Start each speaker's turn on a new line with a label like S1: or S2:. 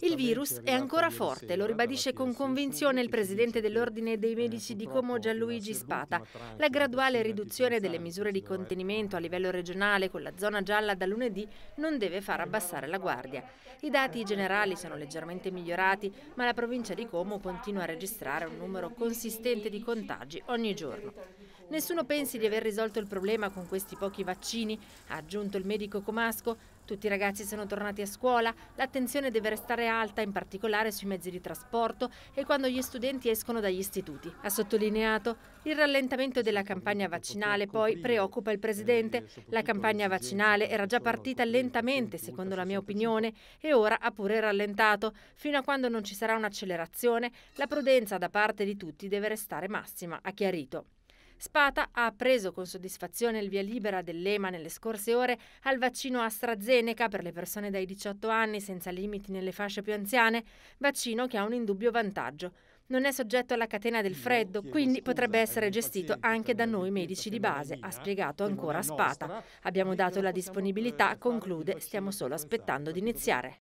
S1: Il virus è ancora forte, lo ribadisce con convinzione il presidente dell'Ordine dei eh, Medici di Como Gianluigi Spata. La graduale riduzione delle misure di contenimento a livello regionale con la zona gialla da lunedì non deve far abbassare la guardia. I dati generali sono leggermente migliorati, ma la provincia di Como continua a registrare un numero consistente di contagi ogni giorno. Nessuno pensi di aver risolto il problema con questi pochi vaccini, ha aggiunto il medico comasco, tutti i ragazzi sono tornati a scuola, l'attenzione deve restare alta in particolare sui mezzi di trasporto e quando gli studenti escono dagli istituti. Ha sottolineato il rallentamento della campagna vaccinale poi preoccupa il Presidente. La campagna vaccinale era già partita lentamente secondo la mia opinione e ora ha pure rallentato. Fino a quando non ci sarà un'accelerazione la prudenza da parte di tutti deve restare massima, ha chiarito. Spata ha preso con soddisfazione il via libera dell'EMA nelle scorse ore al vaccino AstraZeneca per le persone dai 18 anni senza limiti nelle fasce più anziane, vaccino che ha un indubbio vantaggio. Non è soggetto alla catena del freddo, quindi potrebbe essere gestito anche da noi medici di base, ha spiegato ancora Spata. Abbiamo dato la disponibilità,
S2: conclude, stiamo solo aspettando di iniziare.